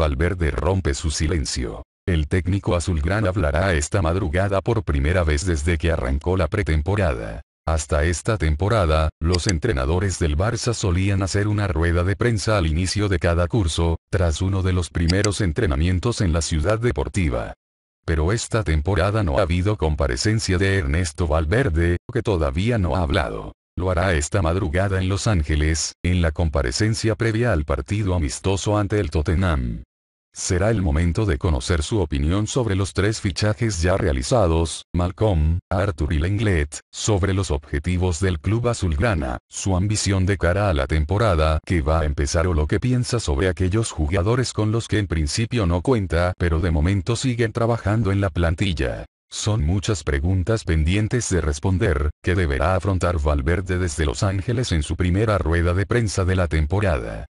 Valverde rompe su silencio. El técnico azulgrana hablará esta madrugada por primera vez desde que arrancó la pretemporada. Hasta esta temporada, los entrenadores del Barça solían hacer una rueda de prensa al inicio de cada curso, tras uno de los primeros entrenamientos en la ciudad deportiva. Pero esta temporada no ha habido comparecencia de Ernesto Valverde, que todavía no ha hablado. Lo hará esta madrugada en Los Ángeles, en la comparecencia previa al partido amistoso ante el Tottenham. Será el momento de conocer su opinión sobre los tres fichajes ya realizados, Malcolm, Arthur y Lenglet, sobre los objetivos del club azulgrana, su ambición de cara a la temporada que va a empezar o lo que piensa sobre aquellos jugadores con los que en principio no cuenta pero de momento siguen trabajando en la plantilla. Son muchas preguntas pendientes de responder, que deberá afrontar Valverde desde Los Ángeles en su primera rueda de prensa de la temporada.